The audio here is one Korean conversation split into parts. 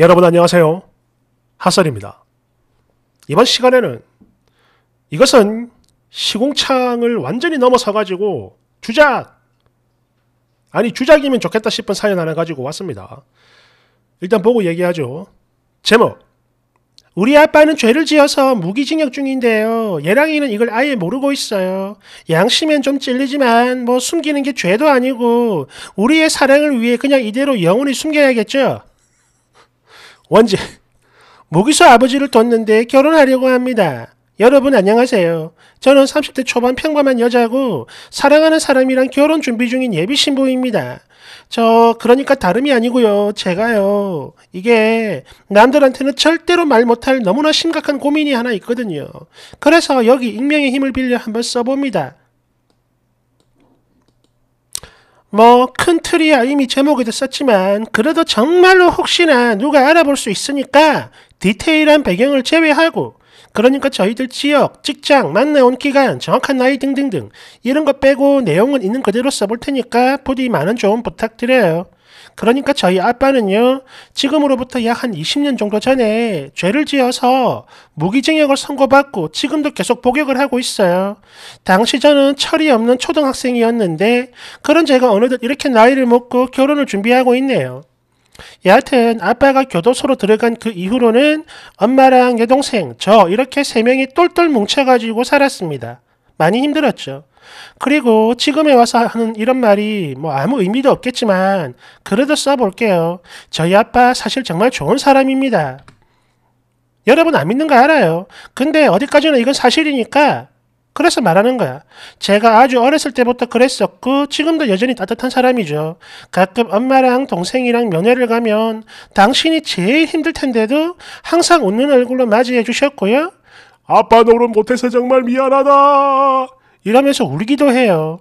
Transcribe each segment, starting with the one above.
여러분 안녕하세요. 하설입니다. 이번 시간에는 이것은 시공창을 완전히 넘어서 가지고 주작! 아니 주작이면 좋겠다 싶은 사연 하나 가지고 왔습니다. 일단 보고 얘기하죠. 제목 우리 아빠는 죄를 지어서 무기징역 중인데요. 예랑이는 이걸 아예 모르고 있어요. 양심엔 좀 찔리지만 뭐 숨기는 게 죄도 아니고 우리의 사랑을 위해 그냥 이대로 영원히 숨겨야겠죠. 원제 모기수 아버지를 뒀는데 결혼하려고 합니다. 여러분 안녕하세요. 저는 30대 초반 평범한 여자고 사랑하는 사람이랑 결혼 준비 중인 예비 신부입니다. 저 그러니까 다름이 아니고요. 제가요. 이게 남들한테는 절대로 말 못할 너무나 심각한 고민이 하나 있거든요. 그래서 여기 익명의 힘을 빌려 한번 써봅니다. 뭐큰 틀이야 이미 제목에도 썼지만 그래도 정말로 혹시나 누가 알아볼 수 있으니까 디테일한 배경을 제외하고 그러니까 저희들 지역, 직장, 만나온 기간, 정확한 나이 등등등 이런 것 빼고 내용은 있는 그대로 써볼 테니까 부디 많은 조언 부탁드려요. 그러니까 저희 아빠는요, 지금으로부터 약 한 20년 정도 전에 죄를 지어서 무기징역을 선고받고 지금도 계속 복역을 하고 있어요. 당시 저는 철이 없는 초등학생이었는데 그런 제가 어느덧 이렇게 나이를 먹고 결혼을 준비하고 있네요. 여하튼 아빠가 교도소로 들어간 그 이후로는 엄마랑 여동생, 저 이렇게 세 명이 똘똘 뭉쳐가지고 살았습니다. 많이 힘들었죠. 그리고 지금에 와서 하는 이런 말이 뭐 아무 의미도 없겠지만 그래도 써볼게요. 저희 아빠 사실 정말 좋은 사람입니다. 여러분 안 믿는 거 알아요. 근데 어디까지나 이건 사실이니까 그래서 말하는 거야. 제가 아주 어렸을 때부터 그랬었고 지금도 여전히 따뜻한 사람이죠. 가끔 엄마랑 동생이랑 면회를 가면 당신이 제일 힘들 텐데도 항상 웃는 얼굴로 맞이해 주셨고요. 아빠 노릇 못해서 정말 미안하다. 이러면서 울기도 해요.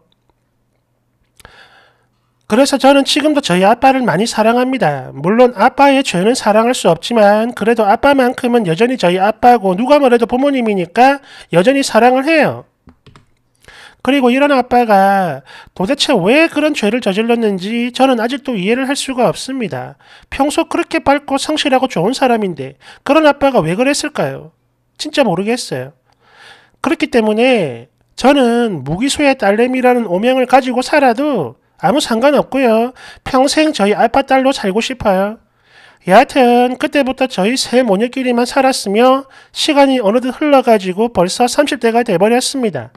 그래서 저는 지금도 저희 아빠를 많이 사랑합니다. 물론 아빠의 죄는 사랑할 수 없지만 그래도 아빠만큼은 여전히 저희 아빠고 누가 뭐래도 부모님이니까 여전히 사랑을 해요. 그리고 이런 아빠가 도대체 왜 그런 죄를 저질렀는지 저는 아직도 이해를 할 수가 없습니다. 평소 그렇게 밝고 성실하고 좋은 사람인데 그런 아빠가 왜 그랬을까요? 진짜 모르겠어요. 그렇기 때문에 저는 무기소의 딸내미라는 오명을 가지고 살아도 아무 상관없고요. 평생 저희 아빠 딸로 살고 싶어요. 여하튼 그때부터 저희 세 모녀끼리만 살았으며 시간이 어느덧 흘러가지고 벌써 30대가 돼버렸습니다.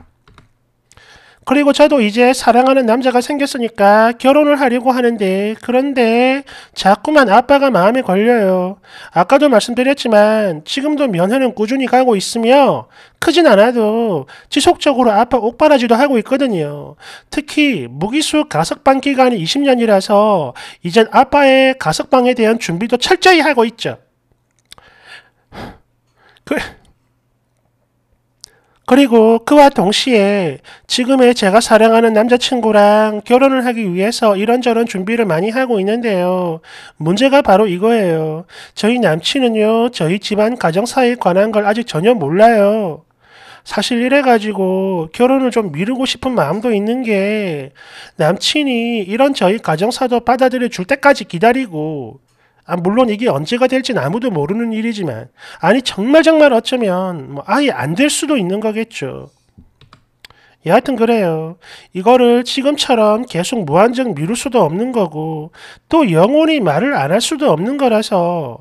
그리고 저도 이제 사랑하는 남자가 생겼으니까 결혼을 하려고 하는데 그런데 자꾸만 아빠가 마음에 걸려요. 아까도 말씀드렸지만 지금도 면회는 꾸준히 가고 있으며 크진 않아도 지속적으로 아빠 옥바라지도 하고 있거든요. 특히 무기수 가석방 기간이 20년이라서 이젠 아빠의 가석방에 대한 준비도 철저히 하고 있죠. 그... 그리고 그와 동시에 지금의 제가 사랑하는 남자친구랑 결혼을 하기 위해서 이런저런 준비를 많이 하고 있는데요. 문제가 바로 이거예요. 저희 남친은요, 저희 집안 가정사에 관한 걸 아직 전혀 몰라요. 사실 이래가지고 결혼을 좀 미루고 싶은 마음도 있는 게 남친이 이런 저희 가정사도 받아들여 줄 때까지 기다리고 아, 물론 이게 언제가 될지 아무도 모르는 일이지만, 아니, 정말 정말 어쩌면, 뭐 아예 안 될 수도 있는 거겠죠. 예, 여하튼 그래요. 이거를 지금처럼 계속 무한정 미룰 수도 없는 거고, 또 영원히 말을 안 할 수도 없는 거라서,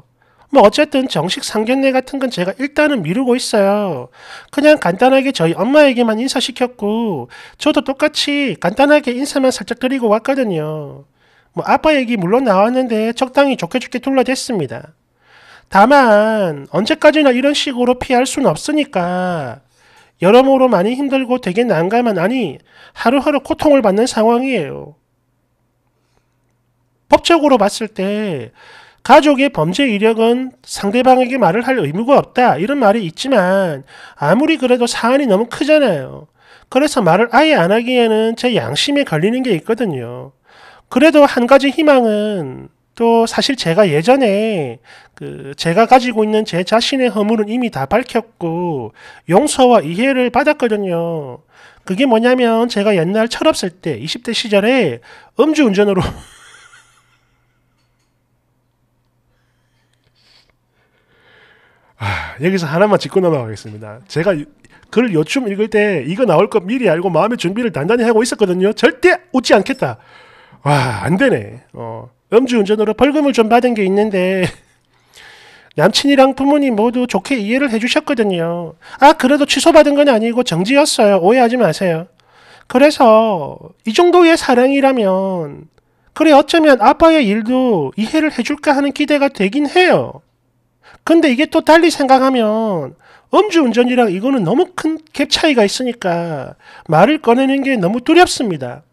뭐 어쨌든 정식 상견례 같은 건 제가 일단은 미루고 있어요. 그냥 간단하게 저희 엄마에게만 인사시켰고, 저도 똑같이 간단하게 인사만 살짝 드리고 왔거든요. 뭐 아빠 얘기 물론 나왔는데 적당히 좋게 좋게 둘러댔습니다. 다만 언제까지나 이런 식으로 피할 수는 없으니까 여러모로 많이 힘들고 되게 난감한 아니 하루하루 고통을 받는 상황이에요. 법적으로 봤을 때 가족의 범죄 이력은 상대방에게 말을 할 의무가 없다 이런 말이 있지만 아무리 그래도 사안이 너무 크잖아요. 그래서 말을 아예 안 하기에는 제 양심에 걸리는 게 있거든요. 그래도 한 가지 희망은 또 사실 제가 예전에 그 제가 가지고 있는 제 자신의 허물은 이미 다 밝혔고 용서와 이해를 받았거든요. 그게 뭐냐면 제가 옛날 철없을 때 20대 시절에 음주운전으로 아, 여기서 하나만 짚고 넘어가겠습니다. 제가 글 요즘 읽을 때 이거 나올 것 미리 알고 마음의 준비를 단단히 하고 있었거든요. 절대 웃지 않겠다. 와, 안 되네. 어, 음주운전으로 벌금을 좀 받은 게 있는데, 남친이랑 부모님 모두 좋게 이해를 해주셨거든요. 아, 그래도 취소받은 건 아니고 정지였어요. 오해하지 마세요. 그래서, 이 정도의 사랑이라면, 그래, 어쩌면 아빠의 일도 이해를 해줄까 하는 기대가 되긴 해요. 근데 이게 또 달리 생각하면, 음주운전이랑 이거는 너무 큰 갭 차이가 있으니까 말을 꺼내는 게 너무 두렵습니다.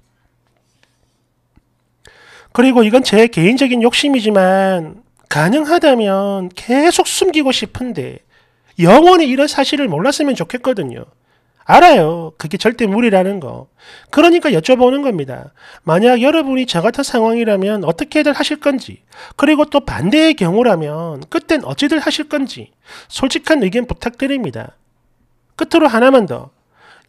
그리고 이건 제 개인적인 욕심이지만 가능하다면 계속 숨기고 싶은데 영원히 이런 사실을 몰랐으면 좋겠거든요. 알아요. 그게 절대 무리라는 거. 그러니까 여쭤보는 겁니다. 만약 여러분이 저 같은 상황이라면 어떻게들 하실 건지, 그리고 또 반대의 경우라면 그땐 어찌들 하실 건지 솔직한 의견 부탁드립니다. 끝으로 하나만 더.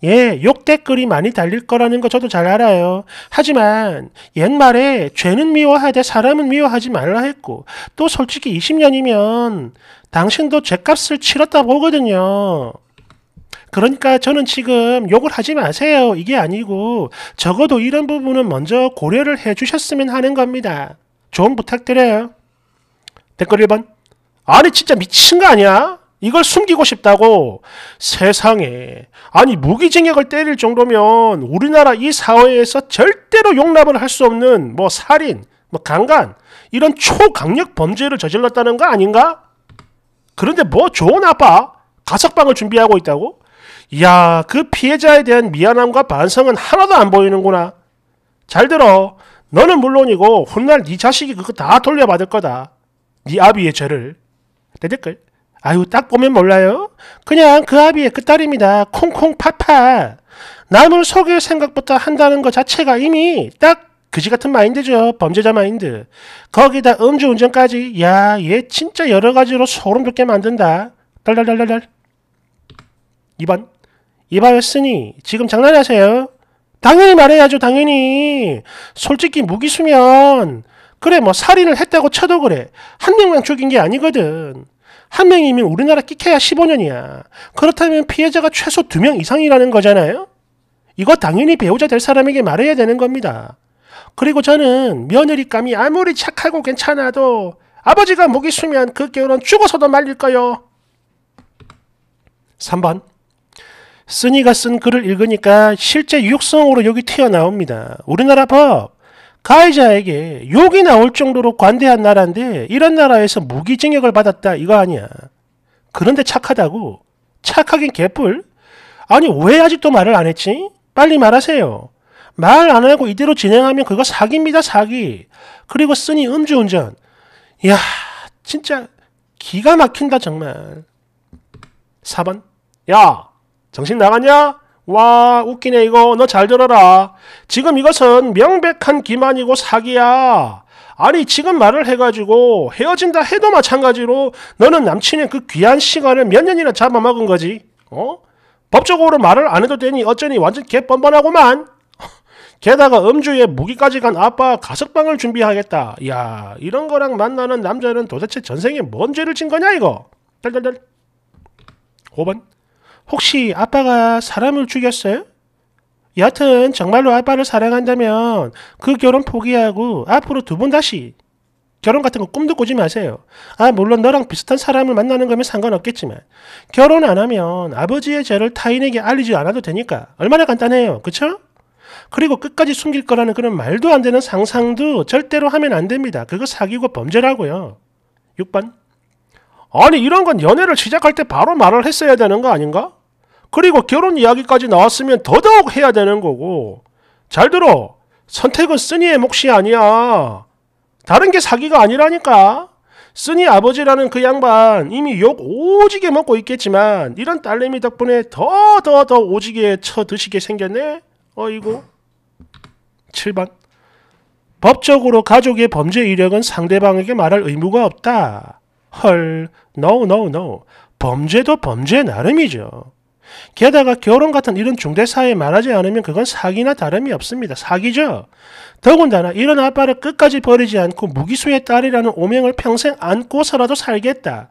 예, 욕 댓글이 많이 달릴 거라는 거 저도 잘 알아요. 하지만 옛말에 죄는 미워하되 사람은 미워하지 말라 했고 또 솔직히 20년이면 당신도 죄값을 치렀다 보거든요. 그러니까 저는 지금 욕을 하지 마세요. 이게 아니고 적어도 이런 부분은 먼저 고려를 해 주셨으면 하는 겁니다. 조언 부탁드려요. 댓글 1번. 아니 진짜 미친 거 아니야? 이걸 숨기고 싶다고 세상에 아니 무기징역을 때릴 정도면 우리나라 이 사회에서 절대로 용납을 할 수 없는 뭐 살인, 뭐 강간 이런 초강력 범죄를 저질렀다는 거 아닌가? 그런데 뭐 좋은 아빠 가석방을 준비하고 있다고? 야그 피해자에 대한 미안함과 반성은 하나도 안 보이는구나. 잘 들어. 너는 물론이고 훗날 네 자식이 그거 다 돌려받을 거다. 네 아비의 죄를. 내 댓글. 아유, 딱 보면 몰라요? 그냥 그 아비의 그 딸입니다. 콩콩파파. 남을 속일 생각부터 한다는 것 자체가 이미 딱 그지 같은 마인드죠. 범죄자 마인드. 거기다 음주운전까지. 야, 얘 진짜 여러 가지로 소름 돋게 만든다. 달달달달달. 2번. 이바였으니 지금 장난하세요? 당연히 말해야죠. 당연히. 솔직히 무기수면 그래 뭐 살인을 했다고 쳐도 그래. 한 명만 죽인 게 아니거든. 한 명이면 우리나라 끼켜야 15년이야. 그렇다면 피해자가 최소 2명 이상이라는 거잖아요? 이거 당연히 배우자 될 사람에게 말해야 되는 겁니다. 그리고 저는 며느리감이 아무리 착하고 괜찮아도 아버지가 목이 쉬면 그 게으른 죽어서도 말릴 거요. 3번 쓰니가 쓴 글을 읽으니까 실제 유 육성으로 여기 튀어나옵니다. 우리나라 법 가해자에게 욕이 나올 정도로 관대한 나라인데 이런 나라에서 무기징역을 받았다 이거 아니야. 그런데 착하다고? 착하긴 개뿔? 아니 왜 아직도 말을 안 했지? 빨리 말하세요. 말 안 하고 이대로 진행하면 그거 사기입니다 사기. 그리고 쓰니 음주운전. 야 진짜 기가 막힌다 정말. 4번 야 정신 나갔냐? 와 웃기네 이거 너 잘 들어라 지금 이것은 명백한 기만이고 사기야 아니 지금 말을 해가지고 헤어진다 해도 마찬가지로 너는 남친의 그 귀한 시간을 몇 년이나 잡아먹은 거지 어? 법적으로 말을 안 해도 되니 어쩌니 완전 개뻔뻔하고만 게다가 음주에 무기까지 간 아빠 가석방을 준비하겠다 야 이런 거랑 만나는 남자는 도대체 전생에 뭔 죄를 진 거냐 이거 달달달 5번 혹시 아빠가 사람을 죽였어요? 여하튼 정말로 아빠를 사랑한다면 그 결혼 포기하고 앞으로 두 번 다시 결혼 같은 거 꿈도 꾸지 마세요. 아, 물론 너랑 비슷한 사람을 만나는 거면 상관없겠지만, 결혼 안 하면 아버지의 죄를 타인에게 알리지 않아도 되니까 얼마나 간단해요. 그쵸? 그리고 끝까지 숨길 거라는 그런 말도 안 되는 상상도 절대로 하면 안 됩니다. 그거 사귀고 범죄라고요. 6번. 아니, 이런 건 연애를 시작할 때 바로 말을 했어야 되는 거 아닌가? 그리고 결혼 이야기까지 나왔으면 더더욱 해야 되는 거고 잘 들어 선택은 쓰니의 몫이 아니야 다른 게 사기가 아니라니까 쓰니 아버지라는 그 양반 이미 욕 오지게 먹고 있겠지만 이런 딸내미 덕분에 더더더 오지게 쳐드시게 생겼네 어이구 7번 법적으로 가족의 범죄 이력은 상대방에게 말할 의무가 없다 헐 no no no 범죄도 범죄 나름이죠 게다가 결혼 같은 이런 중대 사에 말하지 않으면 그건 사기나 다름이 없습니다. 사기죠. 더군다나 이런 아빠를 끝까지 버리지 않고 무기수의 딸이라는 오명을 평생 안고살아도 살겠다.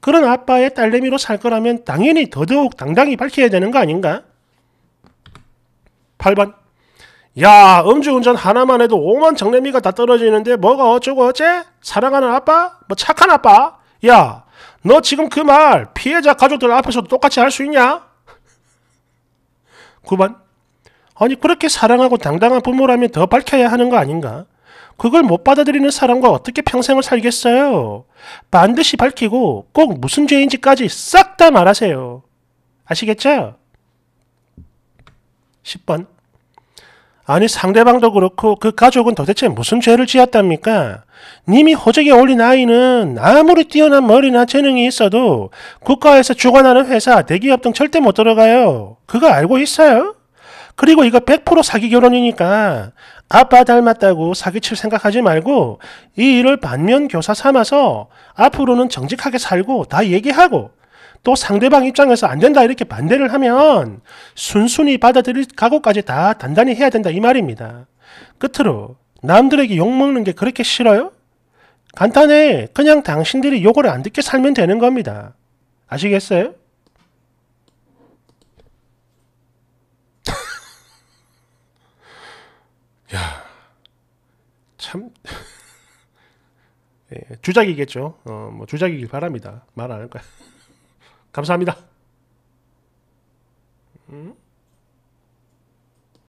그런 아빠의 딸내미로 살 거라면 당연히 더더욱 당당히 밝혀야 되는 거 아닌가? 8번 야 음주운전 하나만 해도 5만 정내미가 다 떨어지는데 뭐가 어쩌고 어째? 사랑하는 아빠? 뭐 착한 아빠? 야너 지금 그 말 피해자 가족들 앞에서도 똑같이 할 수 있냐? 9번 아니 그렇게 사랑하고 당당한 부모라면 더 밝혀야 하는 거 아닌가? 그걸 못 받아들이는 사람과 어떻게 평생을 살겠어요? 반드시 밝히고 꼭 무슨 죄인지까지 싹 다 말하세요. 아시겠죠? 10번 아니 상대방도 그렇고 그 가족은 도대체 무슨 죄를 지었답니까? 님이 호적에 올린 아이는 아무리 뛰어난 머리나 재능이 있어도 국가에서 주관하는 회사, 대기업 등 절대 못 들어가요. 그거 알고 있어요? 그리고 이거 100% 사기 결혼이니까 아빠 닮았다고 사기칠 생각하지 말고 이 일을 반면 교사 삼아서 앞으로는 정직하게 살고 다 얘기하고 또 상대방 입장에서 안 된다 이렇게 반대를 하면 순순히 받아들일 각오까지 다 단단히 해야 된다 이 말입니다. 끝으로 남들에게 욕먹는 게 그렇게 싫어요? 간단해. 그냥 당신들이 욕을 안 듣게 살면 되는 겁니다. 아시겠어요? 야, 참. 예, 주작이겠죠. 어, 뭐 주작이길 바랍니다. 말 안 할 거야. 감사합니다. 음?